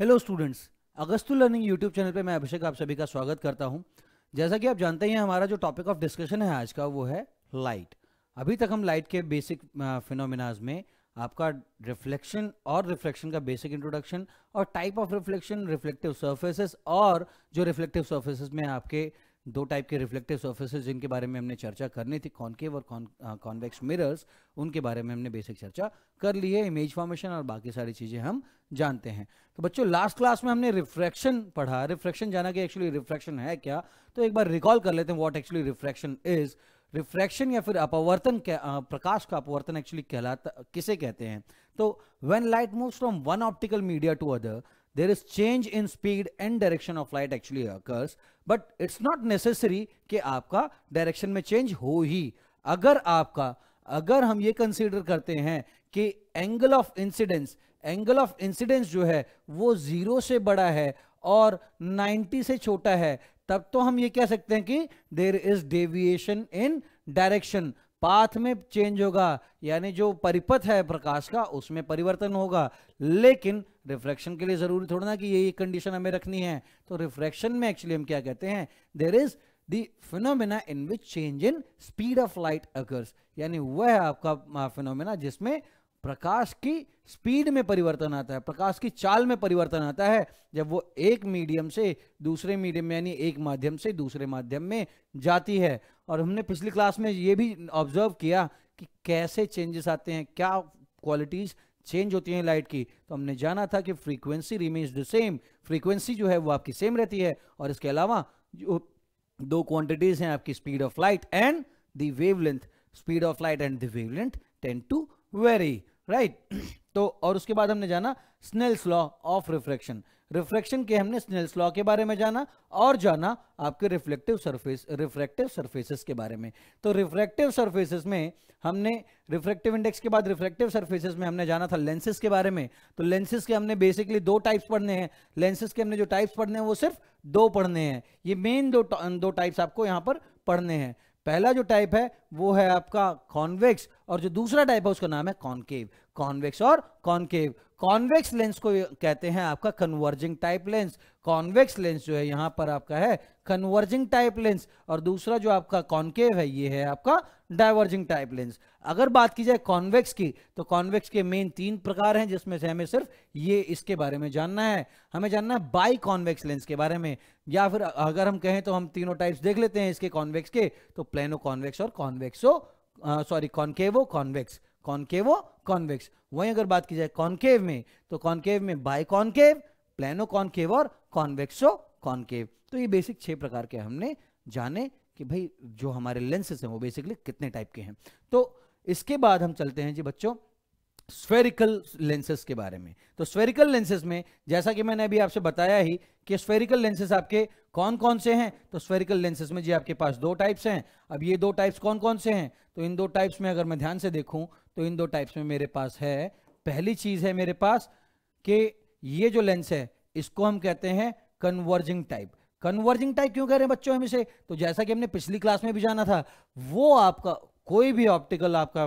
Hello students अगस्तु learning YouTube channel पे मैं अभिषेक आप सभी का स्वागत करता हूं जैसा कि आप जानते हैं हमारा जो टॉपिक ऑफ डिस्कशन है आज का वो है लाइट अभी तक हम लाइट के बेसिक फिनोमिनाज में आपका रिफ्लेक्शन और रिफ्लेक्शन का बेसिक इंट्रोडक्शन और type of reflection reflective surfaces और जो रिफ्लेक्टिव सर्फेसिस में आपके दो टाइप के रिफ्लेक्टिव सर्फेसिस जिनके बारे में हमने चर्चा करनी थी कॉन्केव और कॉन्वेक्स मिरर्स uh, उनके बारे में हमने बेसिक चर्चा कर ली है इमेज फॉर्मेशन और बाकी सारी चीज़ें हम जानते हैं तो बच्चों लास्ट क्लास में हमने रिफ्रैक्शन पढ़ा रिफ्रैक्शन जाना कि एक्चुअली रिफ्रैक्शन है क्या तो एक बार रिकॉल कर लेते हैं what actually refraction is refraction या फिर अपवर्तन प्रकाश का अपवर्तन एक्चुअली कहलाता किसे कहते हैं तो when light moves from one optical media to other there is change in speed and direction of light actually occurs but it's not necessary कि आपका डायरेक्शन में चेंज हो ही अगर आपका अगर हम ये कंसिडर करते हैं कि angle of incidence angle of incidence जो है वो जीरो से बड़ा है और 90 से छोटा है तब तो हम ये कह सकते हैं कि there is deviation in direction path में चेंज होगा यानी जो परिपथ है प्रकाश का उसमें परिवर्तन होगा लेकिन रिफ्रैक्शन के लिए जरूरी थोड़ा ना कि यही कंडीशन हमें रखनी है तो रिफ्रैक्शन में एक्चुअली हम क्या कहते हैं there is phenomena phenomena in which change in speed of light occurs यानी वह आपका फिनोमिना जिसमें प्रकाश की स्पीड में परिवर्तन आता है प्रकाश की चाल में परिवर्तन आता है जब वो एक मीडियम से दूसरे मीडियम में यानी एक माध्यम से दूसरे माध्यम में जाती है और हमने पिछली क्लास में ये भी ऑब्जर्व किया कि कैसे चेंजेस आते हैं क्या क्वालिटीज़ चेंज होती हैं लाइट की तो हमने जाना था कि frequency remains the same frequency जो है वो आपकी सेम रहती है और इसके अलावा जो दो क्वांटिटीज हैं आपकी speed of light and the wavelength speed of light and the wavelength tend to vary right तो और उसके बाद हमने जाना Snell's law of refraction reflection के हमने स्नेल्स लॉ के बारे में जाना और जाना आपके रिफ्लेक्टिव सरफेस रिफ्रैक्टिव सरफेसेस के बारे में तो रिफ्रैक्टिव सरफेसेस में हमने रिफ्रैक्टिव इंडेक्स के बाद रिफ्रैक्टिव सरफेसेस में हमने जाना था लेंसेज के बारे में तो लेंसेज के हमने बेसिकली दो टाइप्स पढ़ने हैं लेंसेज के हमने जो टाइप्स पढ़ने हैं वो सिर्फ दो पढ़ने हैं ये मेन दो दो टाइप्स आपको यहाँ पर पढ़ने हैं पहला जो टाइप है वो है आपका कॉन्वेक्स और जो दूसरा टाइप है उसका नाम है कॉन्केव कॉन्वेक्स और कॉन्केव कॉन्वेक्स लेंस को कहते हैं आपका converging type lens convex lens जो है यहां पर आपका है कन्वर्जिंग टाइप लेंस और दूसरा जो आपका कॉन्केव है ये है आपका डाइवर्जिंग टाइप लेंस अगर बात की जाए कॉन्वेक्स की तो कॉन्वेक्स के मेन तीन प्रकार हैं जिसमें से हमें सिर्फ ये इसके बारे में जानना है हमें जानना है बाई कॉन्वेक्स लेंस के बारे में या फिर अगर हम कहें तो हम तीनों टाइप्स देख लेते हैं इसके कॉन्वेक्स के तो प्लेनो कॉन्वेक्स और convexo sorry concavo convex concavo convex वहीं अगर बात की जाए कॉन्केव में तो कॉन्केव में बाई कॉन्केव प्लेनो कॉन्केव और कॉन्वेक्सो कॉन्केव तो ये बेसिक छह प्रकार के हमने जाने कि भाई जो हमारे लेंसेस हैं वो बेसिकली कितने टाइप के हैं तो इसके बाद हम चलते हैं जी बच्चों स्फेरिकल लेंसेज के बारे में तो स्फेरिकल लेंसेस में जैसा कि मैंने अभी आपसे बताया ही कि स्फेरिकल लेंसेज आपके कौन कौन से हैं तो स्फेरिकल लेंसेज में जी आपके पास दो टाइप्स हैं अब ये दो टाइप्स कौन कौन से हैं तो इन दो टाइप्स में अगर मैं ध्यान से देखूं तो इन दो टाइप्स में मेरे पास है पहली चीज है मेरे पास कि ये जो लेंस है इसको हम कहते हैं कन्वर्जिंग टाइप कन्वर्जिंग टाइप क्यों कह रहे हैं बच्चों हम इसे तो जैसा कि हमने पिछली क्लास में भी जाना था वो आपका कोई भी ऑप्टिकल आपका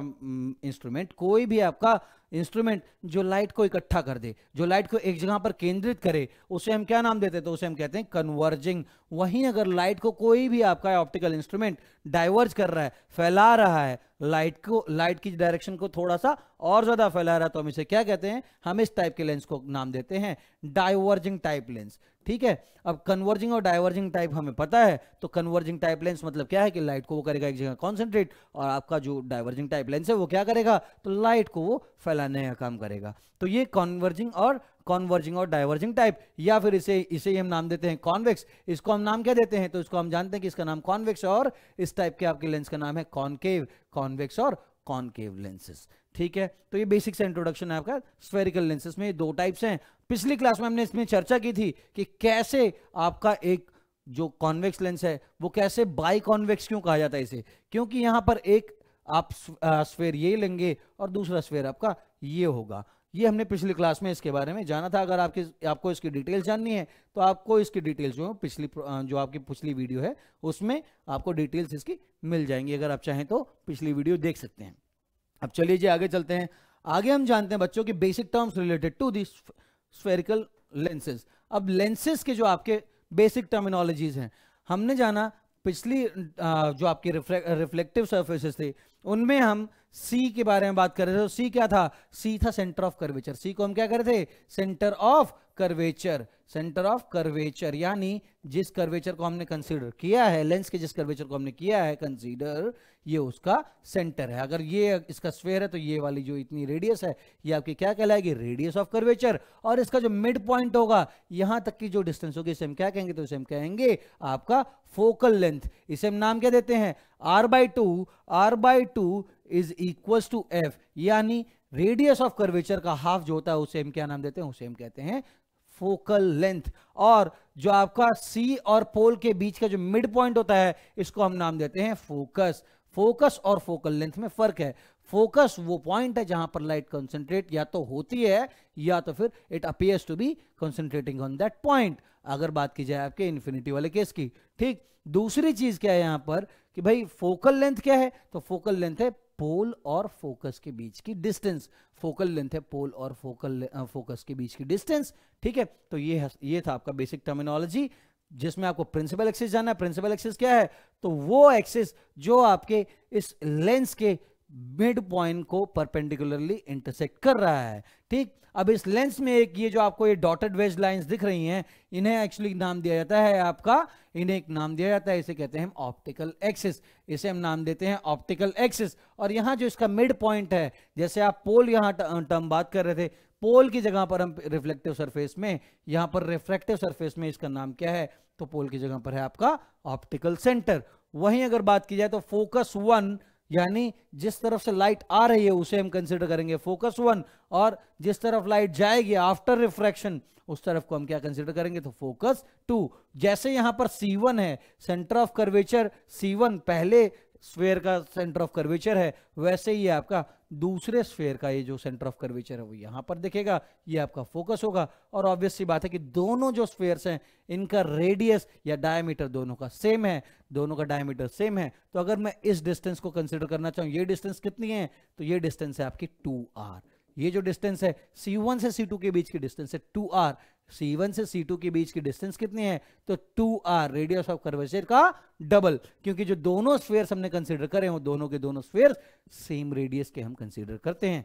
इंस्ट्रूमेंट mm, कोई भी आपका इंस्ट्रूमेंट जो लाइट को इकट्ठा कर दे जो लाइट को एक जगह पर केंद्रित करे उसे हम क्या नाम देते हैं तो उसे हम कहते हैं कन्वर्जिंग वहीं अगर लाइट को कोई भी आपका ऑप्टिकल इंस्ट्रूमेंट डाइवर्ज कर रहा है फैला रहा है लाइट को लाइट की डायरेक्शन को थोड़ा सा और ज्यादा फैला रहा है तो हम इसे क्या कहते हैं हम इस टाइप के लेंस को नाम देते हैं डाइवर्जिंग टाइप लेंस ठीक है अब कन्वर्जिंग और डाइवर्जिंग टाइप हमें पता है तो कन्वर्जिंग टाइप लेंस मतलब क्या है कि लाइट को वो करेगा एक जगह कॉन्सेंट्रेट और आपका जो डाइवर्जिंग टाइप लेंस है वो क्या करेगा तो लाइट को वो फैला वाला नया काम करेगा तो ये कॉन्वर्जिंग और कॉन्वर्जिंग और डाइवर्जिंग टाइप या फिर इसे इसे ही हम नाम देते हैं कॉन्वेक्स इसको हम नाम क्या देते हैं तो इसको हम जानते हैं कि इसका नाम कॉन्वेक्स और इस टाइप के आपके लेंस का नाम है कॉन्केव कॉन्वेक्स और कॉन्केव लेंसेज ठीक है तो ये बेसिक सा इंट्रोडक्शन है आपका स्वेरिकल लेंसेज में दो टाइप्स हैं पिछली क्लास में हमने इसमें चर्चा की थी कि कैसे आपका एक जो कॉन्वेक्स लेंस है वो कैसे बाई कॉन्वेक्स क्यों कहा जाता है इसे क्योंकि यहां पर एक आप स्फेयर ये लेंगे और दूसरा स्फेयर आपका ये होगा ये हमने पिछली क्लास में इसके बारे में जाना था अगर आपके आपको इसकी डिटेल जाननी है तो आपको इसकी डिटेल जो पिछली जो आपकी पिछली वीडियो है उसमें आपको डिटेल्स इसकी मिल जाएंगी अगर आप चाहें तो पिछली वीडियो देख सकते हैं अब चलिए जी आगे चलते हैं आगे हम जानते हैं बच्चों की basic terms related to this spherical lenses अब लेंसेज के जो आपके बेसिक टर्मिनोलॉजीज हैं हमने जाना पिछली जो आपकी रिफ्लेक्टिव सर्फेसिस थे उनमें हम सी के बारे में बात कर रहे थे सी क्या था सी था सेंटर ऑफ कर्वेचर सी को हम क्या कर रहे थे centre of curvature centre of curvature यानी जिस कर्वेचर को हमने कंसीडर किया है लेंस के जिस कर्वेचर को हमने किया है कंसीडर ये उसका सेंटर है अगर ये इसका स्वेयर है तो ये वाली जो इतनी रेडियस है ये आपकी क्या कहलाएगी रेडियस ऑफ कर्वेचर और इसका जो मिड पॉइंट होगा यहां तक की जो डिस्टेंस होगी इसे हम क्या कहेंगे तो इसे हम कहेंगे आपका फोकल लेंथ इसे हम नाम क्या देते हैं R by two R by two is equal to F यानी रेडियस ऑफ कर्वेचर का हाफ जो होता है उसे हम क्या नाम देते हैं उसे हम कहते हैं फोकल लेंथ और जो आपका सी और पोल के बीच का जो मिड पॉइंट होता है इसको हम नाम देते हैं फोकस फोकस और फोकल लेंथ में फर्क है फोकस वो पॉइंट है जहां पर लाइट कंसंट्रेट या तो होती है या तो फिर it appears to be concentrating on that point अगर बात की जाए आपके इन्फिनिटी वाले केस की ठीक दूसरी चीज क्या है यहां पर कि भाई फोकल लेंथ क्या है तो फोकल लेंथ है पोल और फोकस के बीच की डिस्टेंस फोकल लेंथ है पोल और फोकल फोकस के बीच की डिस्टेंस ठीक है तो ये ये था आपका बेसिक टर्मिनोलॉजी जिसमें आपको प्रिंसिपल एक्सिस जाना है प्रिंसिपल एक्सिस क्या है तो वो एक्सिस जो आपके इस लेंस के मिड पॉइंट को परपेंडिकुलरली इंटरसेक्ट कर रहा है ठीक अब इस लेंस में एक ये जो आपको ये डॉटेड वेज लाइंस दिख रही हैं इन्हें एक्चुअली नाम दिया जाता है आपका इन्हें एक नाम दिया जाता है इसे कहते हैं हम ऑप्टिकल एक्सिस इसे हम नाम देते हैं ऑप्टिकल एक्सिस और यहां जो इसका मिड पॉइंट है जैसे आप पोल यहां टर्म बात कर रहे थे पोल की जगह पर हम रिफ्लेक्टिव सरफेस में यहां पर रिफ्लेक्टिव सरफेस में इसका नाम क्या है तो पोल की जगह पर है आपका ऑप्टिकल सेंटर वहीं अगर बात की जाए तो फोकस वन यानी जिस तरफ से लाइट आ रही है उसे हम कंसिडर करेंगे फोकस वन और जिस तरफ लाइट जाएगी आफ्टर रिफ्रैक्शन उस तरफ को हम क्या कंसिडर करेंगे तो फोकस टू जैसे यहां पर सी वन है centre of curvature C one पहले स्फेयर का सेंटर ऑफ कर्वेचर है वैसे ही आपका दूसरे स्फेयर का ये जो सेंटर ऑफ कर्वेचर है वो यहाँ पर दिखेगा ये आपका फोकस होगा और ऑब्वियस सी बात है कि दोनों जो स्फेयर्स हैं इनका रेडियस या डायमीटर दोनों का सेम है दोनों का डायमीटर सेम है तो अगर मैं इस डिस्टेंस को कंसिडर करना चाहूँ ये डिस्टेंस कितनी है तो ये डिस्टेंस है आपकी टू आर ये जो डिस्टेंस है C1 से C2 के बीच की डिस्टेंस है 2R C1 से C2 के बीच की डिस्टेंस कितनी है तो 2R रेडियस ऑफ कर्वेचर का डबल क्योंकि जो दोनों स्फेयर्स हमने कंसीडर करे हो दोनों के दोनों स्फेयर्स सेम रेडियस के हम कंसीडर करते हैं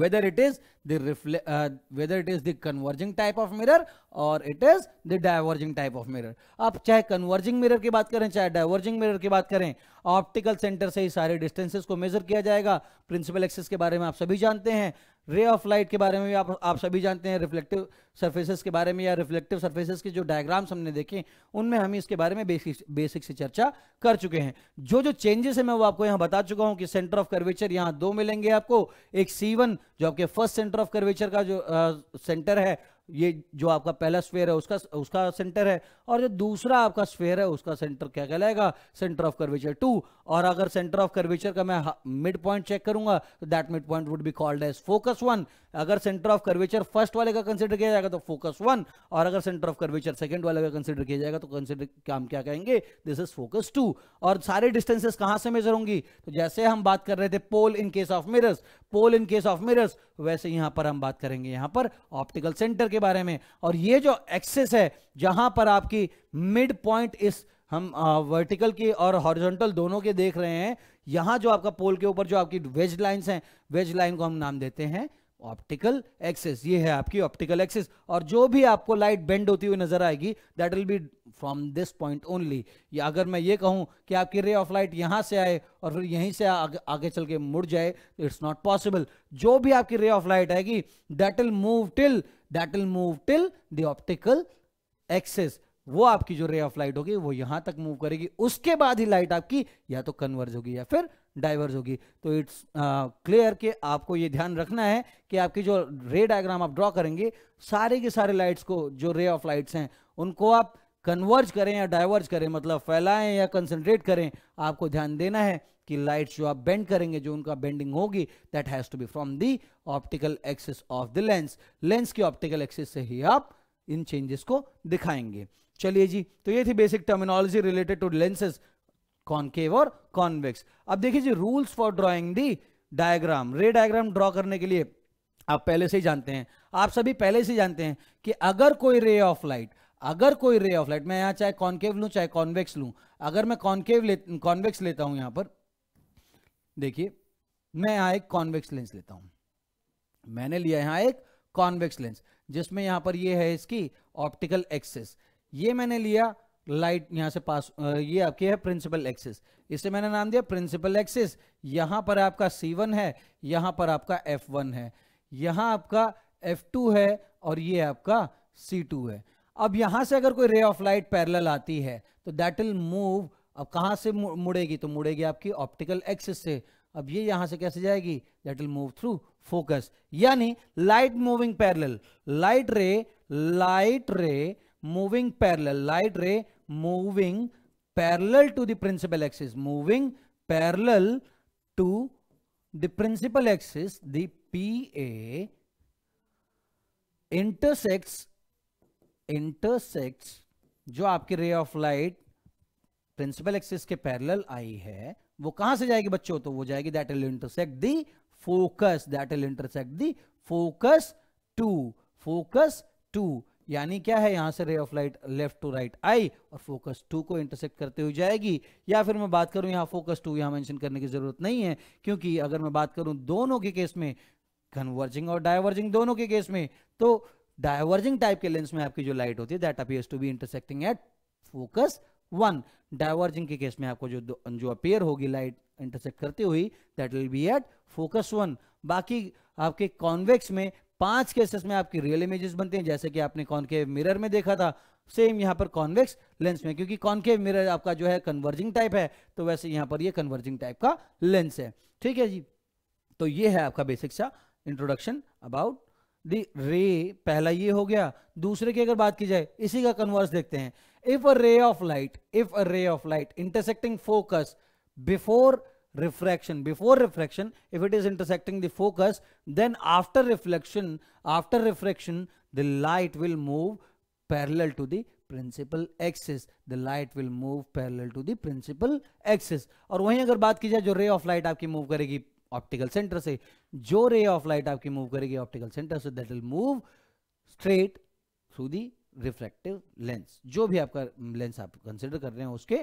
whether it is the reflect uh, whether it is the converging type of mirror or it is the diverging type of mirror आप chahe converging mirror ki baat kare chahe diverging mirror ki baat kare optical center se hi sare distances ko measure kiya jayega principal axis ke bare mein aap sabhi jante hain ray of light के बारे में भी आप आप सभी जानते हैं reflective surfaces के बारे में या रिफ्लेक्टिव सर्फेसिस के जो डायग्राम्स हमने देखे उनमें हम इसके बारे में बेसिक बेसिक से चर्चा कर चुके हैं जो जो चेंजेस है मैं वो आपको यहाँ बता चुका हूँ कि सेंटर ऑफ कर्वेचर यहाँ दो मिलेंगे आपको एक सी जो आपके फर्स्ट सेंटर ऑफ कर्वेचर का जो सेंटर है ये जो आपका पहला स्फेयर है उसका उसका सेंटर है और जो दूसरा आपका स्फेयर है उसका सेंटर क्या कहलाएगा सेंटर ऑफ कर्वेचर टू और अगर सेंटर ऑफ कर्वेचर का मैं मिड पॉइंट चेक करूंगा तो that mid point would be called as focus one अगर सेंटर ऑफ कर्वेचर फर्स्ट वाले का कंसिडर किया जाएगा तो फोकस वन और अगर सेंटर ऑफ कर्वेचर सेकेंड वाले का कंसिडर किया जाएगा तो कंसिडर हम क्या कहेंगे दिस इज फोकस टू और सारे डिस्टेंसेस कहां से मेजर होंगी तो जैसे हम बात कर रहे थे pole in case of mirrors pole in case of mirrors वैसे यहां पर हम बात करेंगे यहां पर ऑप्टिकल सेंटर के के बारे में और ये जो एक्सेस है जहां पर आपकी मिड पॉइंट इस हम वर्टिकल की और हॉरिजॉन्टल दोनों के देख रहे हैं यहां जो आपका पोल के ऊपर जो आपकी वेज लाइंस हैं वेज लाइन को हम नाम देते हैं ऑप्टिकल एक्सेस ये है आपकी ऑप्टिकल एक्सेस और जो भी आपको लाइट बेंड होती हुई नजर आएगी that will be from this point only या अगर मैं ये कहूं कि आपकी रे ऑफ लाइट यहां से आए और फिर यहीं से आगे, आगे चल के मुड़ जाए इट्स नॉट पॉसिबल जो भी आपकी रे ऑफ लाइट आएगी that will move till that will move till the optical axis वो आपकी जो रे ऑफ लाइट होगी वो यहां तक मूव करेगी उसके बाद ही लाइट आपकी या तो कन्वर्ज होगी या फिर डाइवर्ज होगी तो इट्स क्लियर uh, कि आपको ये ध्यान रखना है कि आपकी जो रे डायग्राम आप ड्रॉ करेंगे सारे के सारे लाइट्स को जो रे ऑफ लाइट्स हैं उनको आप कन्वर्ज करें या डाइवर्ज करें मतलब फैलाएं या कंसनट्रेट करें आपको ध्यान देना है कि लाइट जो आप बेंड करेंगे जो उनका बेंडिंग होगी that has to be from the optical axis of the lens lens की ऑप्टिकल एक्सिस से ही आप इन चेंजेस को दिखाएंगे चलिए जी तो ये थी basic terminology related to lenses concave और कॉन्वेक्स अब देखिए जी rules for drawing the diagram ray diagram draw करने के लिए आप पहले से ही जानते हैं आप सभी पहले से जानते हैं कि अगर कोई रे ऑफ लाइट अगर कोई रे ऑफ लाइट मैं यहां चाहे कॉन्केव लू चाहे कॉन्वेक्स लू अगर मैं कॉन्केव ले कॉन्वेक्स लेता हूं यहां पर देखिए मैं यहाँ एक कॉन्वेक्स लेंस लेता हूँ मैंने लिया यहाँ एक कॉन्वेक्स लेंस जिसमें यहाँ पर ये है इसकी ऑप्टिकल एक्सेस ये मैंने लिया लाइट यहाँ से पास ये आपकी है प्रिंसिपल एक्सिस इसे मैंने नाम दिया प्रिंसिपल एक्सिस यहाँ पर आपका C1 है यहाँ पर आपका F1 है यहाँ आपका F2 है और ये आपका C2 है अब यहाँ से अगर कोई रे ऑफ लाइट पैरेलल आती है तो दैट विल मूव अब कहाँ से मुड़ेगी तो मुड़ेगी आपकी ऑप्टिकल एक्सिस से अब ये यहां से कैसे जाएगी that will move through focus यानी light moving parallel light ray light ray moving parallel light ray moving parallel to the principal axis moving parallel to the principal axis the P A intersects intersects जो आपकी ray of light principal axis के parallel आई है वो कहां से जाएगी बच्चों तो वो जाएगी that will intersect the focus that will intersect the focus two focus to यानी क्या है यहां से ray of light left to right आई और फोकस टू को इंटरसेक्ट करते हुए जाएगी या फिर मैं बात करूं यहां फोकस टू यहां मेंशन करने की जरूरत नहीं है क्योंकि अगर मैं बात करूं दोनों के केस में कन्वर्जिंग और डाइवर्जिंग दोनों के केस में तो डाइवर्जिंग टाइप के लेंस में आपकी जो लाइट होती है that appears to be intersecting at focus one diverging के केस में आपको जो जो अपेयर होगी लाइट इंटरसेक्ट करती हुई that will be at focus one बाकी आपके कॉन्वेक्स में पांच केसेस में आपकी रियल इमेजेस बनते हैं जैसे कि आपने कॉनकेव मिरर में देखा था सेम यहां पर कॉन्वेक्स लेंस में क्योंकि कॉनकेव मिरर आपका जो है कन्वर्जिंग टाइप है तो वैसे यहां पर ये कन्वर्जिंग टाइप का लेंस है ठीक है जी तो ये है आपका बेसिक सा इंट्रोडक्शन अबाउट दी रे पहला ये हो गया दूसरे की अगर बात की जाए इसी का कन्वर्स देखते हैं if a ray of light, if a ray of light intersecting focus before refraction, before refraction, if it is intersecting the focus, then after reflection, after refraction, the light will move parallel to the principal axis the light will move parallel to the principal axis और वहीं अगर बात की जाए जो ray of light आपकी move करेगी optical centre से जो रे ऑफ लाइट आपकी मूव करेगी ऑप्टिकल सेंटर से that will move straight through the reflective lens जो भी आपका लेंस आप कंसिडर कर रहे हैं उसके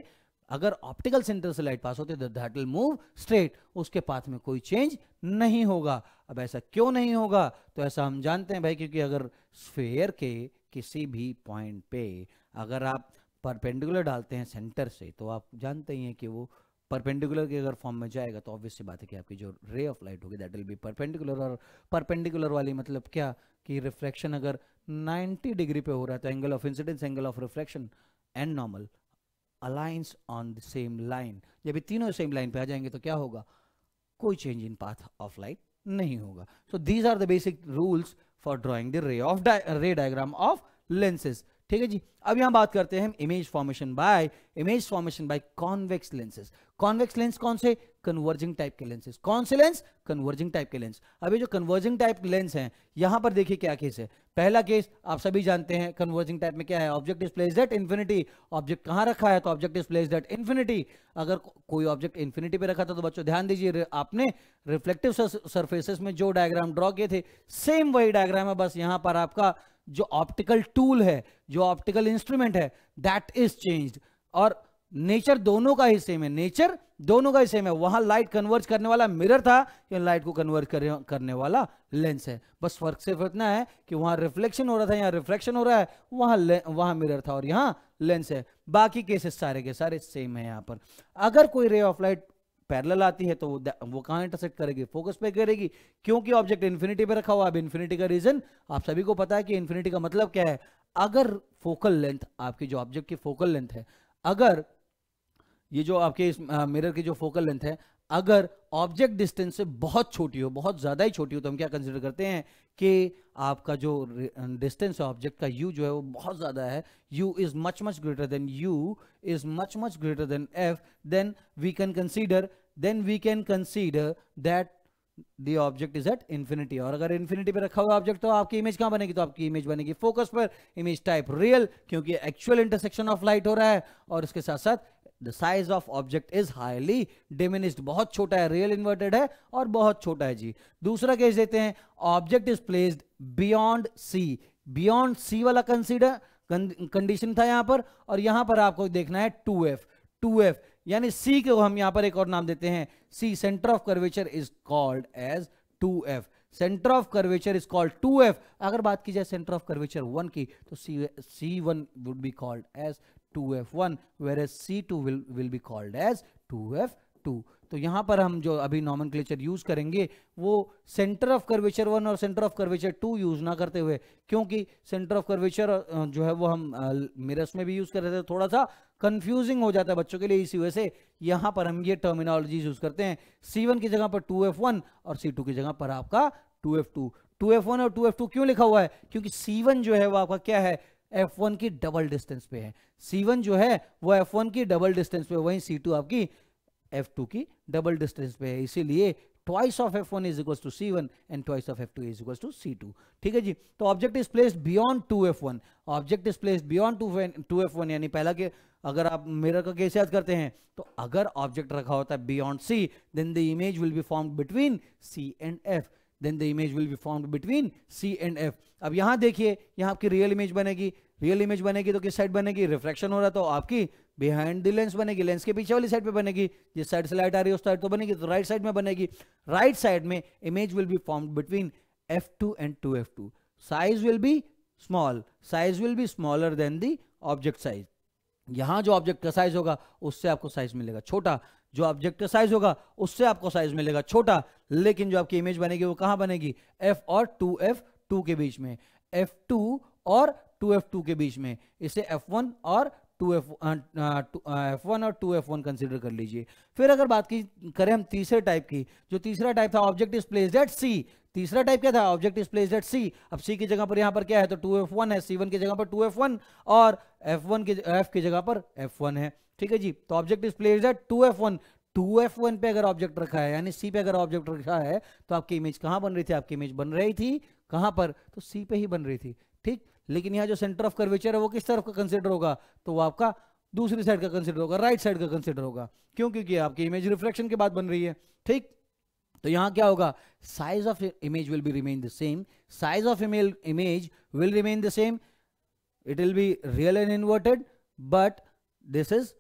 अगर ऑप्टिकल सेंटर से लाइट पास होती है दैट विल मूव स्ट्रेट उसके पाथ में कोई चेंज नहीं होगा अब ऐसा क्यों नहीं होगा तो ऐसा हम जानते हैं भाई क्योंकि अगर स्फेयर के किसी भी पॉइंट पे अगर आप परपेंडिकुलर डालते हैं सेंटर से तो आप जानते ही हैं कि वो परपेंडिकुलर के अगर फॉर्म में जाएगा तो ऑब्वियस बात है कि आपकी जो रे ऑफ लाइट होगी दैट विल बी परपेंडिकुलर और परपेंडिकुलर वाली मतलब क्या कि रिफ्लेक्शन अगर 90 डिग्री पे हो रहा है तो angle of incidence angle of reflection and normal aligns on the same line जब तीनों सेम लाइन पे आ जाएंगे तो क्या होगा कोई change in path of light नहीं होगा so these are the basic rules for drawing the ray of ray diagram of lenses ठीक है जी अब यहां बात करते हैं image formation by image formation by convex lenses convex lens कौन से कन्वर्जिंग टाइप के लेंसेज कौन से लेंस कन्वर्जिंग टाइप के लेंस अभी जो कन्वर्जिंग टाइप लेंस हैं यहां पर देखिए क्या केस है पहला केस आप सभी जानते हैं कन्वर्जिंग टाइप में क्या है object is placed at infinity object कहां रखा है तो object is placed at infinity अगर कोई ऑब्जेक्ट इन्फिनिटी पे रखा था तो बच्चों ध्यान दीजिए आपने रिफ्लेक्टिव सरफेसेस में जो डायग्राम ड्रॉ किए थे सेम वही डायग्राम है बस यहां पर आपका जो ऑप्टिकल टूल है जो ऑप्टिकल इंस्ट्रूमेंट है दैट इज चेंज्ड और नेचर दोनों का ही सेम है नेचर दोनों का ही सेम है वहां लाइट कन्वर्ज करने वाला मिरर था या लाइट को कन्वर्ज करने वाला लेंस है बस फर्क सिर्फ इतना है कि वहां रिफ्लेक्शन हो रहा था यहां रिफ्लेक्शन हो रहा है वहां वहां मिरर था और यहां लेंस है बाकी केसेस सारे के सारे सेम है यहां पर अगर कोई रे ऑफ लाइट पैरल आती है तो वो वो इंटरसेक्ट करेगी फोकस पे करेगी क्योंकि ऑब्जेक्ट इन्फिनिटी पे रखा हुआ अब इन्फिनिटी का रीजन आप सभी को पता है कि इन्फिनिटी का मतलब क्या है अगर फोकल लेंथ आपकी जो ऑब्जेक्ट की फोकल लेंथ है अगर ये जो आपके इस मिरर की जो फोकल लेंथ है अगर ऑब्जेक्ट डिस्टेंस से बहुत छोटी हो बहुत ज़्यादा ही छोटी हो तो हम क्या कंसिडर करते हैं कि आपका जो डिस्टेंस है ऑब्जेक्ट का यू जो है वो बहुत ज़्यादा है u is much much greater than u is much much greater than F then we can consider then we can consider that the object is at infinity और अगर इन्फिनिटी पे रखा हुआ ऑब्जेक्ट तो आपकी इमेज कहाँ बनेगी तो आपकी इमेज बनेगी फोकस पर इमेज टाइप रियल क्योंकि एक्चुअल इंटरसेक्शन ऑफ लाइट हो रहा है और इसके साथ साथ the size of object is highly diminished बहुत छोटा है रियल इन्वर्टेड है और बहुत छोटा है जी दूसरा केस देते हैं object is placed beyond C beyond C वाला कंसिडर कंडीशन था यहां पर और यहां पर आपको देखना है टू एफ टू एफ यानी सी को हम यहां पर एक और नाम देते हैं C centre of curvature is called as two F centre of curvature is called two F अगर बात की जाए सेंटर ऑफ कर्वेचर वन की तो C C one would be called as 2f1 whereas c2 will will be called as 2f2 तो यहां पर हम जो अभी नॉमन क्लेचर यूज करेंगे वो सेंटर ऑफ कर्वेचर वन और centre of curvature two use ना करते हुए क्योंकि सेंटर ऑफ कर्वेचर जो है वो हम मिरर्स में भी यूज कर रहे थे थोड़ा सा कंफ्यूजिंग हो जाता है बच्चों के लिए इसी वजह से यहां पर हम ये टर्मिनोलॉजी यूज करते हैं सी की जगह पर टू और सी की जगह पर आपका टू 2f1 और 2f2 क्यों लिखा हुआ है क्योंकि c1 जो है वो आपका क्या है F1 की डबल डिस्टेंस पे है C1 जो है वो F1 की डबल डिस्टेंस पे वहीं C2 आपकी F2 की डबल डिस्टेंस पे है इसीलिए is of f1 C one and twice of F two f2 is two C two ठीक है जी तो object is placed beyond one object is placed beyond one यानी पहला के अगर आप मिरर का केस याद करते हैं तो अगर ऑब्जेक्ट रखा होता है beyond C then the image will be form between C and F then the image will be form between C and F अब यहां देखिए यहां आपकी रियल इमेज बनेगी रियल इमेज बनेगी तो किस साइड बनेगी रिफ्लेक्शन हो रहा तो आपकी बिहाइंड द लेंस बनेगी लेंस के पीछे वाली साइड पे बनेगी जिस साइड से लाइट आ रही है उस साइड तो बनेगी तो राइट साइड में बनेगी राइट साइड में image will be form between F two and two F two size will be small size will be smaller than the object size यहां जो ऑब्जेक्ट का साइज होगा उससे आपको साइज मिलेगा छोटा जो ऑब्जेक्ट का साइज होगा उससे आपको साइज मिलेगा छोटा लेकिन जो आपकी इमेज बनेगी वो कहां बनेगी एफ और टू एफ टू के बीच में एफ टू और टू एफ टू के बीच में इसे एफ वन और टू एफ एफ वन और टू एफ वन कंसिडर कर लीजिए फिर अगर बात की करें हम तीसरे टाइप की जो तीसरा टाइप था object is place at C तीसरा टाइप क्या था object is place at C अब सी की जगह पर यहाँ पर क्या है तो टू एफ वन है सी वन की जगह पर टू एफ वन और एफ वन की एफ की जगह पर एफ वन है ठीक है जी तो object is place at two F one two F one पे अगर ऑब्जेक्ट रखा है यानी C पे अगर ऑब्जेक्ट रखा है तो आपकी इमेज कहां बन रही थी आपकी इमेज बन रही थी कहां पर तो सी पे ही बन रही थी ठीक लेकिन यहाँ जो सेंटर ऑफ कर्वेचर है वो किस तरफ का कंसिडर होगा तो वो आपका दूसरी साइड का कंसिडर होगा राइट साइड का कंसिडर होगा क्यों क्योंकि आपकी इमेज रिफ्लेक्शन के बाद बन रही है ठीक तो यहाँ क्या होगा size of image will be remain the same size of image will remain the same it will be real and inverted but this is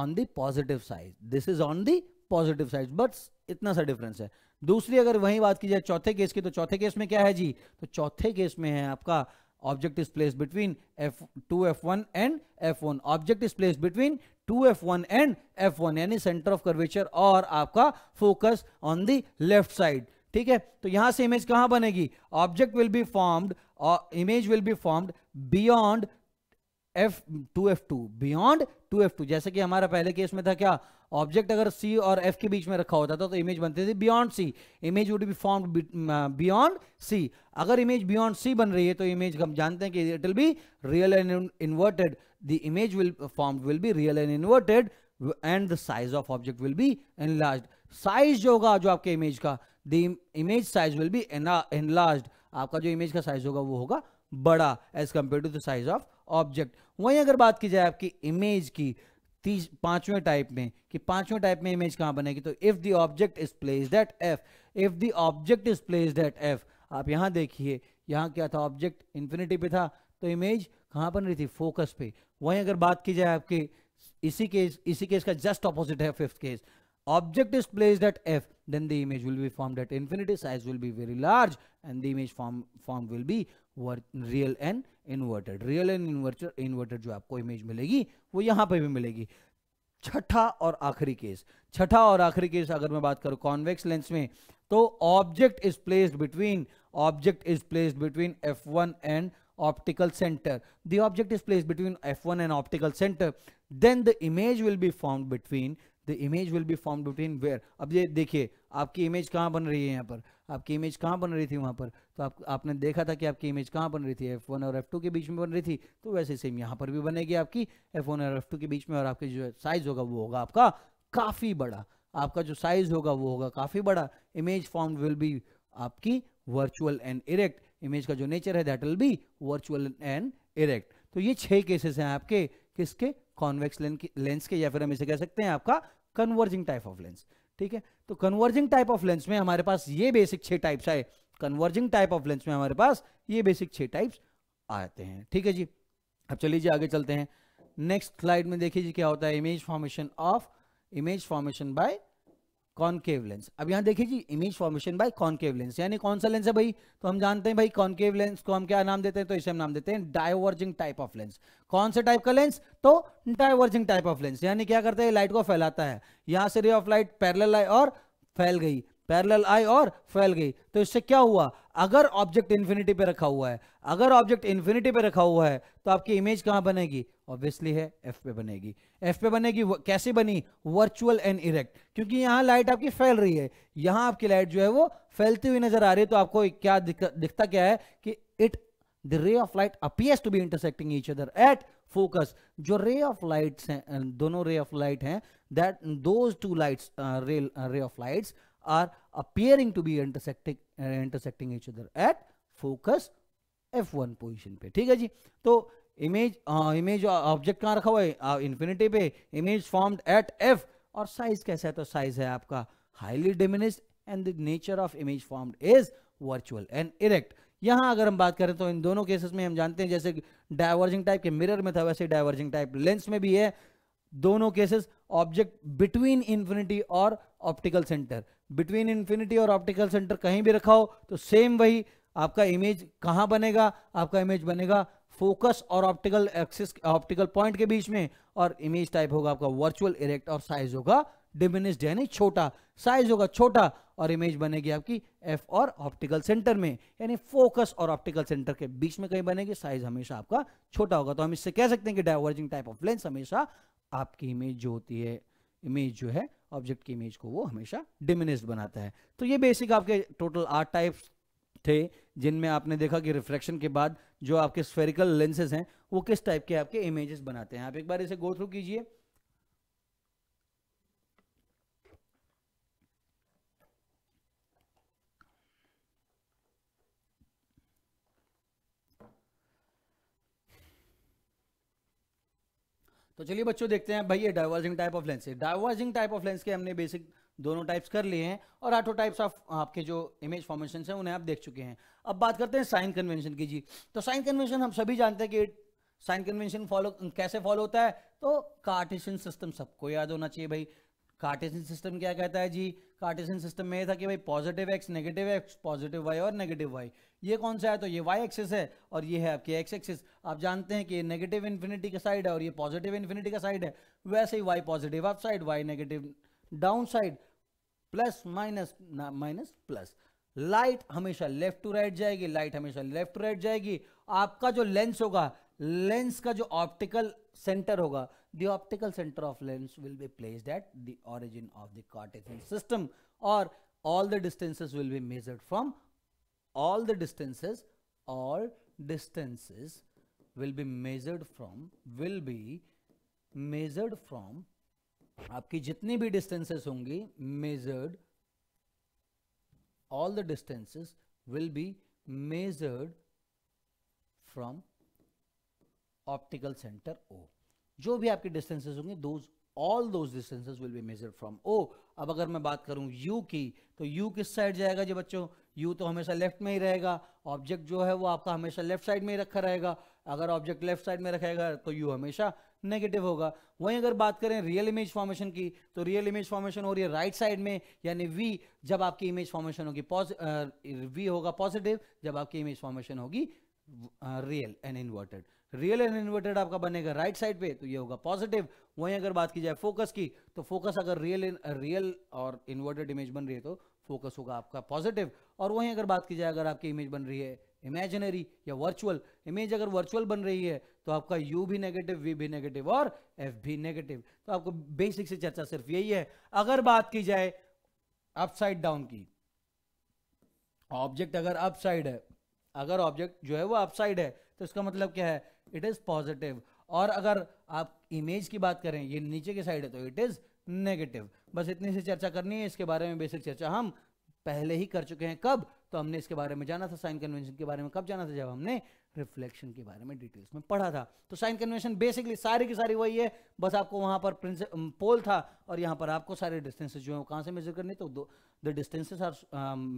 on the positive side this is on the positive side but इतना सा difference है दूसरी अगर वही बात की जाए चौथे केस की तो चौथे केस में क्या है जी तो चौथे केस में है आपका object is placed between f2 f1 and f1 object is placed between 2f1 and f1 यानी सेंटर ऑफ कर्वेचर और आपका focus on the left side ठीक है तो यहां से इमेज कहां बनेगी ऑब्जेक्ट विल बी फॉर्म्ड और image will be formed beyond F two F two beyond two F two जैसे कि हमारा पहले केस में था क्या ऑब्जेक्ट अगर सी और एफ के बीच में रखा होता था तो इमेज बनती थी beyond C image would be form beyond C अगर इमेज बियॉन्ड सी बन रही है तो इमेज हम जानते हैं कि it will be real and inverted the image will form will be real and inverted and the size of object will be enlarge size जो होगा जो आपके इमेज का the image size will be enlarge आपका जो image का size होगा वो होगा बड़ा as compare to the size of object वहीं अगर बात की जाए आपकी इमेज की तीस पांचवें टाइप में कि पांचवें टाइप में इमेज कहां बनेगी तो if the object is placed at F if the object is placed at F आप यहां देखिए यहां क्या था ऑब्जेक्ट इंफिनिटी पे था तो इमेज कहां बन रही थी फोकस पे वहीं अगर बात की जाए आपके इसी केस इसी केस का जस्ट ऑपोजिट है fifth case object is place at F then the image will be form at infinity size will be very large and the image form form will be real and inverted real and inverter inverted जो आपको image मिलेगी वो यहां पे भी मिलेगी छठा और आखिरी केस छठा और आखिरी केस अगर मैं बात करूं कॉन्वेक्स लेंस में तो object is placed between object is placed between F one and optical centre the object is placed between F one and optical centre then the image will be form between the image will be form between where अब ये देखिए आपकी image कहाँ बन रही है यहाँ पर आपकी इमेज कहाँ बन रही थी वहाँ पर तो आप आपने देखा था कि आपकी इमेज कहाँ बन रही थी एफ वन और एफ टू के बीच में बन रही थी तो वैसे सेम यहाँ पर भी बनेगी आपकी एफ वन और एफ टू के बीच में और आपके जो साइज होगा वो होगा आपका काफ़ी बड़ा आपका जो साइज होगा वो होगा काफ़ी बड़ा इमेज फॉर्म विल बी आपकी वर्चुअल एंड इरेक्ट इमेज का जो नेचर है that will be virtual and erect तो ये छह केसेस हैं आपके किसके कॉन्वेक्स लेंस के या फिर हम इसे कह सकते हैं आपका कन्वर्जिंग टाइप ऑफ लेंस ठीक है तो कन्वर्जिंग टाइप ऑफ लेंस में हमारे पास ये बेसिक छह टाइप्स आए कन्वर्जिंग टाइप ऑफ लेंस में हमारे पास ये बेसिक छह टाइप्स आते हैं ठीक है जी अब चलिए आगे चलते हैं नेक्स्ट स्लाइड में देखिए जी क्या होता है image formation of image formation by concave lens अब यहाँ देखिए जी image formation by concave lens यानी कौन सा लेंस है भाई तो हम जानते हैं भाई कॉन्केव लेंस को हम क्या नाम देते हैं तो इसे हम नाम देते हैं डाइवर्जिंग टाइप ऑफ लेंस कौन से टाइप का लेंस तो डाइवर्जिंग टाइप ऑफ लेंस यानी क्या करते हैं लाइट को फैलाता है यहाँ से रे ऑफ लाइट पैरल आई और फैल गई पैरल आई और फैल गई तो इससे क्या हुआ अगर ऑब्जेक्ट इन्फिनिटी पे रखा हुआ है अगर ऑब्जेक्ट इन्फिनिटी पे रखा हुआ है तो आपकी इमेज कहां बनेगी ऑब्वियसली है एफ पे बनेगी एफ पे बनेगी कैसे बनी वर्चुअल एंड इरेक्ट क्योंकि यहां लाइट आपकी फैल रही है यहां आपकी लाइट जो है वो फैलती हुई नजर आ रही है तो आपको क्या दिखता क्या है कि it the ray of light appears to be intersecting each other at focus जो रे ऑफ लाइट हैं दोनों रे ऑफ लाइट हैं दैट दो two lights ray of lights are appearing to be intersecting intersecting each other at focus F1 position पे ठीक है जी तो इमेज इमेज ऑब्जेक्ट कहाँ रखा हुआ है इन्फिनिटी uh, पे इमेज फॉर्म्ड एट F और साइज कैसा है तो साइज है आपका highly diminish and the nature of image formed is virtual and erect यहाँ अगर हम बात करें तो इन दोनों केसेस में हम जानते हैं जैसे डाइवर्जिंग टाइप के मिरर में था वैसे डाइवर्जिंग टाइप लेंस में भी है दोनों केसेस ऑब्जेक्ट बिटवीन इन्फिनिटी और ऑप्टिकल सेंटर बिटवीन इन्फिनिटी और ऑप्टिकल सेंटर कहीं भी रखा हो तो सेम वही आपका इमेज कहाँ बनेगा आपका इमेज बनेगा फोकस और ऑप्टिकल एक्सिस ऑप्टिकल पॉइंट के बीच में और इमेज टाइप होगा आपका वर्चुअल इरेक्ट और साइज होगा डिमिनिस्ड यानी छोटा साइज होगा छोटा और इमेज बनेगी आपकी एफ और ऑप्टिकल सेंटर में यानी फोकस और ऑप्टिकल सेंटर के बीच में कहीं बनेगी साइज हमेशा आपका छोटा होगा तो हम इससे कह सकते हैं कि डाइवर्जिंग टाइप ऑफ लेंस हमेशा आपकी इमेज जो होती है इमेज जो है ऑब्जेक्ट की इमेज को वो हमेशा डिमिनिस्ड बनाता है तो ये बेसिक आपके टोटल आठ टाइप्स थे जिनमें आपने देखा कि रिफ्लेक्शन के बाद जो आपके स्फेरिकल लेंसेज हैं वो किस टाइप के आपके इमेजेस बनाते हैं आप एक बार इसे गो थ्रू कीजिए तो चलिए बच्चों देखते हैं भाई ये डाइवर्जिंग टाइप ऑफ लेंस है डाइवर्जिंग टाइप ऑफ लेंस के हमने बेसिक दोनों टाइप्स कर लिए हैं और आठों टाइप्स ऑफ आपके जो इमेज फॉर्मेशन हैं उन्हें आप देख चुके हैं अब बात करते हैं साइन कन्वेंशन की जी तो साइन कन्वेंशन हम सभी जानते हैं कि साइन कन्वेंशन फॉलो कैसे फॉलो होता है तो कार्टिशन सिस्टम सबको याद होना चाहिए भाई कार्टेशियन सिस्टम क्या कहता है जी कार्टेशियन सिस्टम में था कि भाई positive X negative X positive Y और नेगेटिव वाई ये कौन सा है तो ये वाई एक्सिस है और ये है आपके एक्स एक्सिस आप जानते हैं कि ये नेगेटिव इन्फिनिटी का साइड है और ये पॉजिटिव इन्फिनिटी का साइड है वैसे ही Y positive up side Y negative down side plus minus minus plus light हमेशा लेफ्ट टू राइट जाएगी लाइट हमेशा लेफ्ट टू राइट जाएगी आपका जो लेंस होगा लेंस का जो ऑप्टिकल सेंटर होगा the optical center of lens will be placed at the origin of the Cartesian system or all the distances will be measured from all the distances all distances will be measured from will be measured from आपकी जितनी भी distances होंगी measured. all the distances will be measured from optical center O. जो भी आपके distances होंगे those all those distances will be measure from O अब अगर मैं बात करूं यू की तो यू किस साइड जाएगा जी बच्चों यू तो हमेशा लेफ्ट में ही रहेगा ऑब्जेक्ट जो है वो आपका हमेशा लेफ्ट साइड में ही रखा रहेगा अगर ऑब्जेक्ट लेफ्ट साइड में रखेगा तो यू हमेशा नेगेटिव होगा वहीं अगर बात करें रियल इमेज फॉर्मेशन की तो रियल इमेज फॉर्मेशन हो रही है राइट साइड में यानी वी जब आपकी इमेज फॉर्मेशन होगी वी होगा पॉजिटिव जब आपकी इमेज फॉर्मेशन होगी real and inverted real and inverted आपका बनेगा राइट right साइड पे तो ये होगा पॉजिटिव वहीं अगर बात की जाए फोकस की तो फोकस अगर रियल रियल uh, और इन्वर्टेड इमेज बन रही है तो फोकस होगा आपका पॉजिटिव और वहीं अगर बात की जाए अगर आपकी इमेज बन रही है इमेजिनरी या वर्चुअल इमेज अगर वर्चुअल बन रही है तो आपका यू भी नेगेटिव वी भी नेगेटिव और एफ भी नेगेटिव तो आपको बेसिक से चर्चा सिर्फ यही है अगर बात की जाए अपसाइड डाउन की ऑब्जेक्ट अगर अपसाइड है अगर ऑब्जेक्ट जो है वो अपसाइड है तो इसका मतलब क्या है इट इज़ पॉजिटिव और अगर आप इमेज की बात करें ये नीचे की साइड है तो इट इज़ नेगेटिव बस इतनी सी चर्चा करनी है इसके बारे में बेसिक चर्चा हम पहले ही कर चुके हैं कब तो हमने इसके बारे में जाना था साइन कन्वेंशन के बारे में कब जाना था जब हमने रिफ्लेक्शन के बारे में डिटेल्स में पढ़ा था तो साइन कन्वेंशन बेसिकली सारी की सारी वही है बस आपको वहां पर पोल था और यहाँ पर आपको सारे डिस्टेंसेज जो है कहाँ से मेजर करने तो the distances are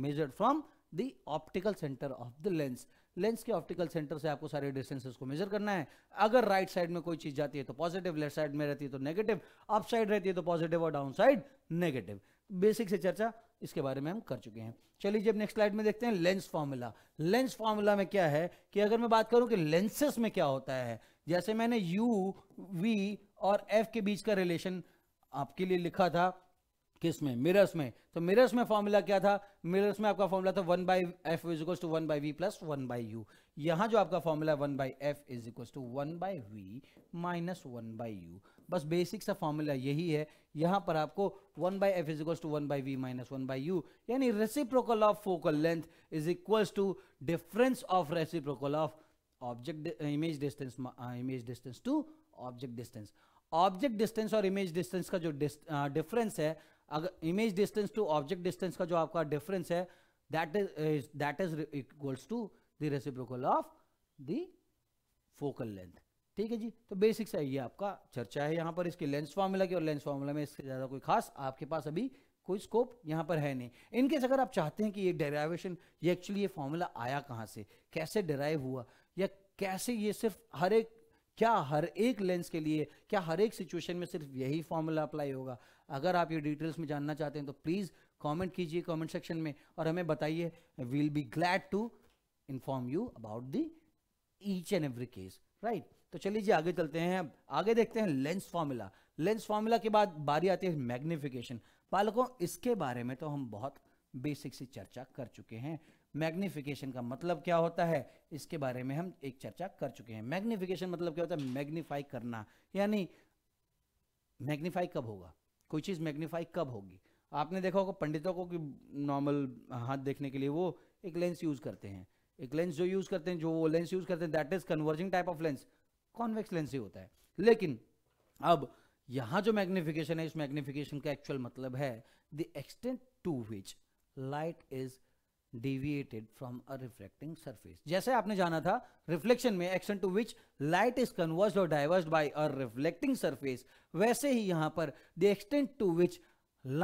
measured from the optical centre of the lens lens के ऑप्टिकल सेंटर से आपको सारे डिस्टेंसेस को मेजर करना है अगर राइट साइड में कोई चीज जाती है तो पॉजिटिव लेफ्ट साइड में रहती है तो नेगेटिव अप साइड रहती है तो पॉजिटिव और डाउन साइड नेगेटिव बेसिक से चर्चा इसके बारे में हम कर चुके हैं चलिए जब नेक्स्ट स्लाइड में देखते हैं लेंस फॉर्मूला लेंस फॉर्मूला में क्या है कि अगर मैं बात करूं कि लेंसेस में क्या होता है जैसे मैंने यू वी और एफ के बीच का रिलेशन आपके लिए लिखा था किस में मिरर्स में तो मिरर्स में फॉर्मूला क्या था मिरर्स में आपका फॉर्मूला था one by f is equal to one by v plus one by u यहां जो आपका formula one by f is equal to one by v minus one by u बस बेसिक सा फॉर्मूला यही है यहां पर आपको one by f is equal to one by v minus one by u यानी reciprocal of focal length is equal to difference of reciprocal of object image distance image distance to object distance object distance और image distance का जो difference uh, है अगर image distance to object distance का जो आपका difference है that is that is equals to the reciprocal of the focal length ठीक है जी तो बेसिक सा ये आपका चर्चा है यहाँ पर इसके लेंस फार्मूला की और लेंस फार्मूला में इससे ज़्यादा कोई खास आपके पास अभी कोई स्कोप यहाँ पर है नहीं इनकेस अगर आप चाहते हैं कि ये डेराइवेशन ये एक्चुअली ये फॉर्मूला आया कहाँ से कैसे डेराइव हुआ या कैसे ये सिर्फ हर एक क्या हर एक लेंस के लिए क्या हर एक सिचुएशन में सिर्फ यही फॉर्मूला अप्लाई होगा अगर आप ये डिटेल्स में जानना चाहते हैं तो प्लीज़ कमेंट कीजिए कमेंट सेक्शन में और हमें बताइए we'll be glad to inform you about the each and every case right तो चलिए आगे चलते हैं आगे देखते हैं लेंस फॉर्मूला लेंस फॉर्मूला के बाद बारी आती है मैग्निफिकेशन बालकों इसके बारे में तो हम बहुत बेसिक सी चर्चा कर चुके हैं मैग्निफिकेशन का मतलब क्या होता है इसके बारे में हम एक चर्चा कर चुके हैं मैग्निफिकेशन मतलब क्या होता है मैग्नीफाई करना यानी मैग्नीफाई कब होगा कोई चीज़ मैग्नीफाई कब होगी आपने देखा होगा पंडितों को कि नॉर्मल हाथ देखने के लिए वो एक लेंस यूज़ करते हैं एक लेंस जो यूज़ करते हैं जो वो लेंस यूज़ करते हैं that is converging type of lens convex lens ही होता है लेकिन अब यहाँ जो मैग्निफिकेशन है इस मैग्निफिकेशन का एक्चुअल मतलब है the extent to which light is deviated from a refracting surface. जैसे आपने जाना था रिफ्लेक्शन में action to which light is converge और diverged by a reflecting surface वैसे ही यहां पर the extent to which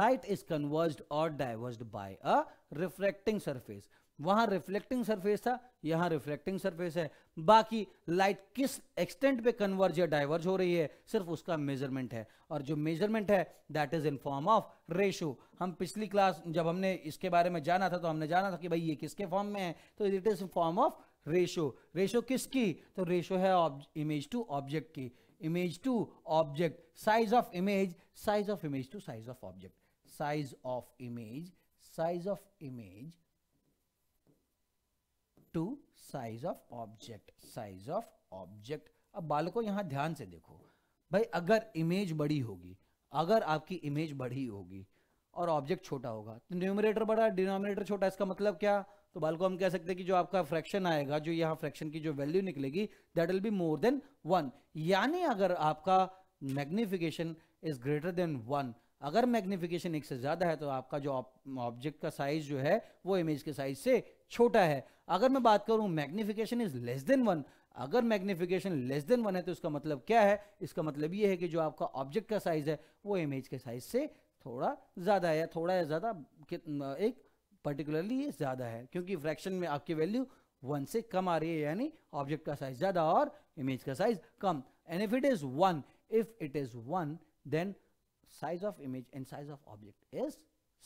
light is converged और diverged by a refracting surface वहां रिफ्लेक्टिंग सरफेस था यहां रिफ्लेक्टिंग सरफेस है बाकी लाइट किस एक्सटेंट पे कन्वर्ज या डाइवर्ज हो रही है सिर्फ उसका मेजरमेंट है और जो मेजरमेंट है that is in form of ratio हम पिछली क्लास जब हमने इसके बारे में जाना था तो हमने जाना था कि भाई ये किसके फॉर्म में है तो it is in form of ratio ratio किसकी तो रेशो है इमेज टू ऑब्जेक्ट की image to object size of image size of image to size of object size of image size of image to size of object size of object अब बालकों यहाँ ध्यान से देखो भाई अगर इमेज बड़ी होगी अगर आपकी इमेज बड़ी होगी और ऑब्जेक्ट छोटा होगा तो न्यूमरेटर बड़ा डिनोमिनेटर छोटा इसका मतलब क्या तो बालको हम कह सकते हैं कि जो आपका फ्रैक्शन आएगा जो यहाँ फ्रैक्शन की जो वैल्यू निकलेगी that will be more than one यानी अगर आपका magnification is greater than one अगर मैग्निफिकेशन एक से ज़्यादा है तो आपका जो ऑब्जेक्ट का साइज जो है वो इमेज के साइज से छोटा है अगर मैं बात करूं magnification is less than one अगर मैग्निफिकेशन लेस देन वन है तो इसका मतलब क्या है इसका मतलब ये है कि जो आपका ऑब्जेक्ट का साइज है वो इमेज के साइज से थोड़ा ज़्यादा है थोड़ा या ज़्यादा एक पर्टिकुलरली ज़्यादा है क्योंकि फ्रैक्शन में आपकी वैल्यू वन से कम आ रही है यानी ऑब्जेक्ट का साइज ज़्यादा और इमेज का साइज कम and if it is one if it is one then size of image and size of object is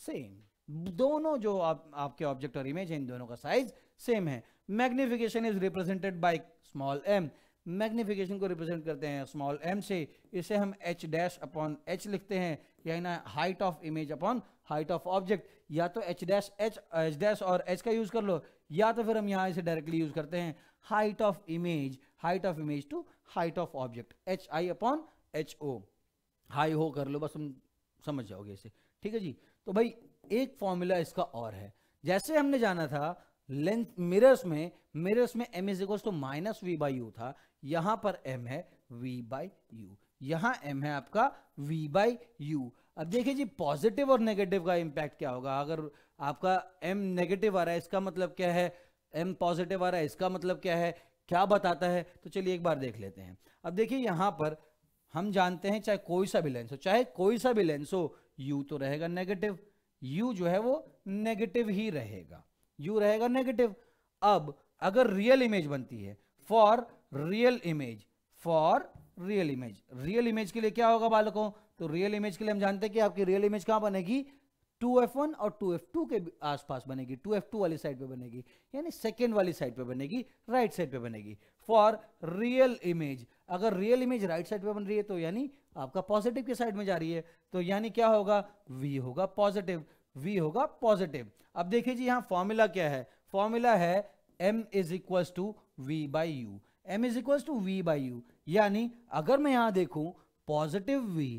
same दोनों जो आप आपके ऑब्जेक्ट और इमेज है इन दोनों का साइज सेम है magnification is represented by small m magnification को रिप्रेजेंट करते हैं स्मॉल एम से इसे हम एच डैश अपॉन एच लिखते हैं या ना height of image upon height of object या तो h dash h h dash और एच का यूज कर लो या तो फिर हम यहाँ इसे डायरेक्टली यूज करते हैं height of image height of image to height of object h i upon h o हाई हो कर लो बस हम समझ जाओगे इसे ठीक है जी तो भाई एक फॉर्मूला इसका और है जैसे हमने जाना था लेंथ मिरर्स में मिरर्स में m is equal to minus v by u था यहां पर एम है वी बाई यू यहां एम है आपका वी बाई यू अब देखिए जी पॉजिटिव और नेगेटिव का इम्पैक्ट क्या होगा अगर आपका एम नेगेटिव आ रहा है इसका मतलब क्या है एम पॉजिटिव आ रहा है इसका मतलब क्या है क्या बताता है तो चलिए एक बार देख लेते हैं अब देखिए यहां पर हम जानते हैं चाहे कोई सा भी लेंस हो चाहे कोई सा भी लेंस हो यू तो रहेगा नेगेटिव यू जो है वो नेगेटिव ही रहेगा यू रहेगा नेगेटिव अब अगर रियल इमेज बनती है for real image for real image real image के लिए क्या होगा बालकों तो रियल इमेज के लिए हम जानते हैं कि आपकी रियल इमेज कहां बनेगी 2f1 और 2f2 के आसपास बनेगी 2f2 वाली साइड पे बनेगी यानी सेकेंड वाली साइड पे बनेगी राइट साइड पे बनेगी फॉर रियल इमेज अगर रियल इमेज राइट साइड पे बन रही है तो यानी आपका पॉजिटिव के साइड में जा रही है तो यानी क्या होगा वी होगा पॉजिटिव वी होगा पॉजिटिव अब देखिए जी यहाँ फॉर्मूला क्या है फॉर्मूला है m is equal to v by u m is equal to v by u यानी अगर मैं यहाँ देखूँ पॉजिटिव वी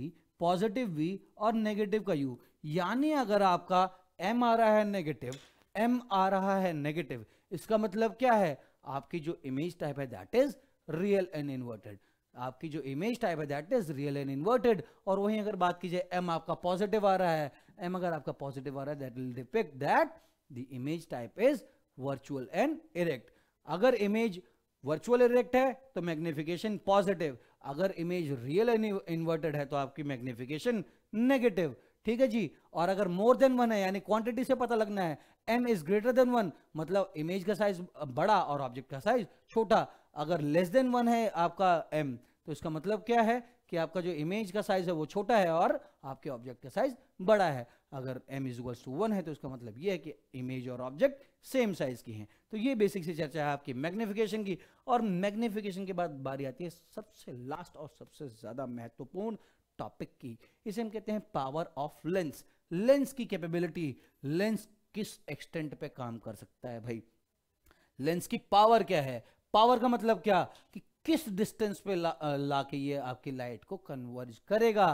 पॉजिटिव वी और नेगेटिव का यू यानी अगर आपका एम आ रहा है नेगेटिव एम आ रहा है नेगेटिव इसका मतलब क्या है आपकी जो इमेज टाइप है that is real and inverted आपकी जो इमेज टाइप है that is real and inverted और वहीं अगर बात की जाए एम आपका पॉजिटिव आ रहा है एम अगर आपका पॉजिटिव आ रहा है that will depict that the image type is virtual and erect अगर इमेज वर्चुअल इरेक्ट है तो मैग्निफिकेशन पॉजिटिव अगर इमेज रियल एंड इन्वर्टेड है तो आपकी मैग्निफिकेशन नेगेटिव ठीक है जी और अगर मोर देन वन है यानी क्वांटिटी से पता लगना है m is greater than one मतलब इमेज का साइज बड़ा और ऑब्जेक्ट का साइज छोटा अगर लेस देन वन है आपका एम तो इसका मतलब क्या है कि आपका जो इमेज का साइज है वो छोटा है और आपके ऑब्जेक्ट का साइज बड़ा है अगर m इजल्स टू वन है तो इसका मतलब ये है कि इमेज और ऑब्जेक्ट सेम साइज की हैं तो ये बेसिक सी चर्चा है आपकी मैग्निफिकेशन की और मैग्निफिकेशन के बाद बारी आती है सबसे लास्ट और सबसे ज्यादा महत्वपूर्ण टॉपिक की इसे हम कहते हैं पावर ऑफ लेंस लेंस की कैपेबिलिटी लेंस किस एक्सटेंट पे काम कर सकता है भाई लेंस की पावर क्या है पावर का मतलब क्या कि किस डिस्टेंस पे ला, ला के ये आपकी लाइट को कन्वर्ज करेगा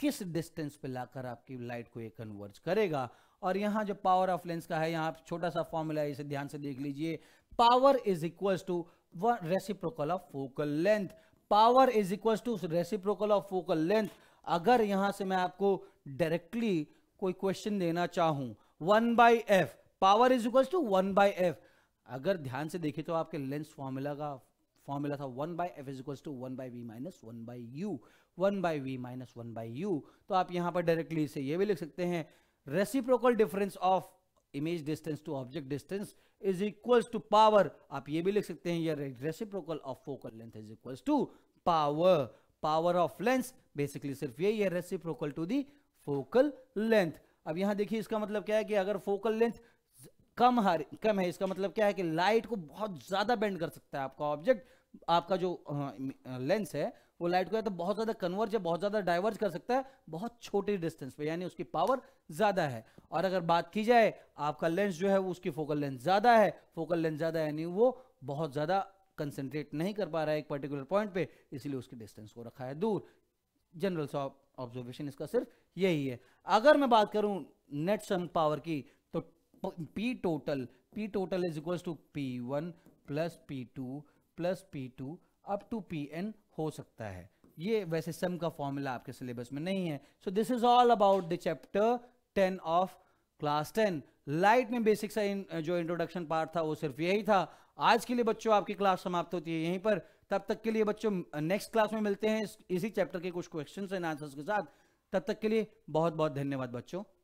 किस डिस्टेंस पे लाकर आपकी लाइट को ये कन्वर्ज करेगा और यहां जो पावर ऑफ लेंस का है यहां छोटा सा फॉर्मूला है इसे ध्यान से देख लीजिए power is equals to one reciprocal of focal length power is equals to reciprocal of focal length अगर यहां से मैं आपको डायरेक्टली कोई क्वेश्चन देना चाहूं one by f power is equal to one by f अगर ध्यान से देखें तो आपके लेंस फॉर्मूला का फॉर्मूला था one by f is equals to one by v minus one by u one by v minus one by u तो आप यहाँ पर डायरेक्टली इसे ये भी लिख सकते हैं reciprocal difference of image distance to object distance is equals to power आप ये भी लिख सकते हैं ये reciprocal of focal length is equals to power power of lens basically सिर्फ यही है reciprocal to the focal length अब यहां देखिए इसका मतलब क्या है कि अगर फोकल लेंथ कम हर कम है इसका मतलब क्या है कि लाइट को बहुत ज़्यादा बेंड कर सकता है आपका ऑब्जेक्ट आपका जो लेंस है वो लाइट को या तो बहुत ज़्यादा कन्वर्ज या बहुत ज़्यादा डाइवर्ज कर सकता है बहुत छोटे डिस्टेंस पे यानी उसकी पावर ज़्यादा है और अगर बात की जाए आपका लेंस जो है वो उसकी फोकल लेंथ ज़्यादा है फोकल लेंथ ज़्यादा यानी वो बहुत ज़्यादा कंसनट्रेट नहीं कर पा रहा है एक पर्टिकुलर पॉइंट पे इसीलिए उसके डिस्टेंस को रखा है दूर जनरल ऑब्जर्वेशन इसका सिर्फ यही है अगर मैं बात करूं नेट सन पावर की p total p total is equal to p one plus p two plus p two up to n हो सकता है ये वैसे सम का फॉर्मूला आपके सिलेबस में नहीं है so this is all about the chapter ten of class ten light में बेसिक सा इन, जो इंट्रोडक्शन पार्ट था वो सिर्फ यही था आज के लिए बच्चों आपकी क्लास समाप्त होती है यहीं पर तब तक के लिए बच्चों नेक्स्ट क्लास में मिलते हैं इसी चैप्टर के कुछ क्वेश्चन एंड आंसर्स के साथ तब तक के लिए बहुत बहुत धन्यवाद बच्चों